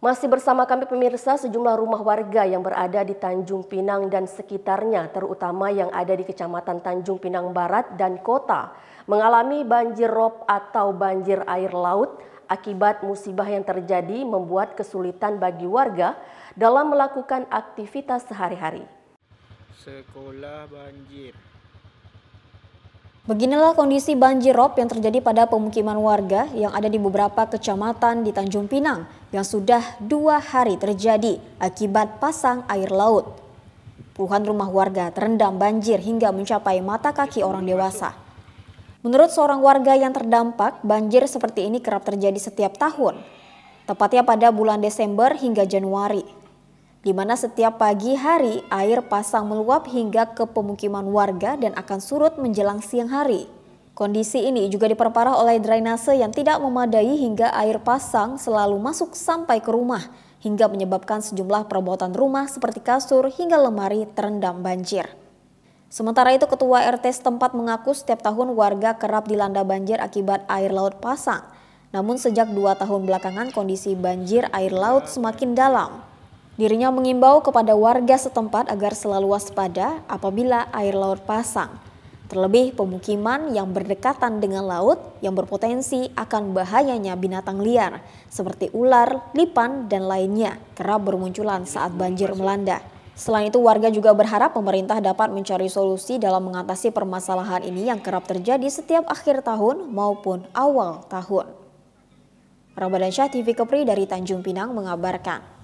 Masih bersama kami pemirsa, sejumlah rumah warga yang berada di Tanjung Pinang dan sekitarnya, terutama yang ada di Kecamatan Tanjung Pinang Barat dan Kota, mengalami banjir rob atau banjir air laut akibat musibah yang terjadi membuat kesulitan bagi warga dalam melakukan aktivitas sehari-hari. Sekolah banjir. Beginilah kondisi banjir rob yang terjadi pada pemukiman warga yang ada di beberapa kecamatan di Tanjung Pinang yang sudah dua hari terjadi akibat pasang air laut. Puluhan rumah warga terendam banjir hingga mencapai mata kaki orang dewasa. Menurut seorang warga yang terdampak, banjir seperti ini kerap terjadi setiap tahun, tepatnya pada bulan Desember hingga Januari di mana setiap pagi hari air pasang meluap hingga ke pemukiman warga dan akan surut menjelang siang hari. Kondisi ini juga diperparah oleh drainase yang tidak memadai hingga air pasang selalu masuk sampai ke rumah hingga menyebabkan sejumlah perabotan rumah seperti kasur hingga lemari terendam banjir. Sementara itu ketua RT setempat mengaku setiap tahun warga kerap dilanda banjir akibat air laut pasang. Namun sejak dua tahun belakangan kondisi banjir air laut semakin dalam. Dirinya mengimbau kepada warga setempat agar selalu waspada apabila air laut pasang. Terlebih pemukiman yang berdekatan dengan laut yang berpotensi akan bahayanya binatang liar seperti ular, lipan, dan lainnya kerap bermunculan saat banjir melanda. Selain itu warga juga berharap pemerintah dapat mencari solusi dalam mengatasi permasalahan ini yang kerap terjadi setiap akhir tahun maupun awal tahun. Ramadan Syah TV Kepri dari Tanjung Pinang mengabarkan.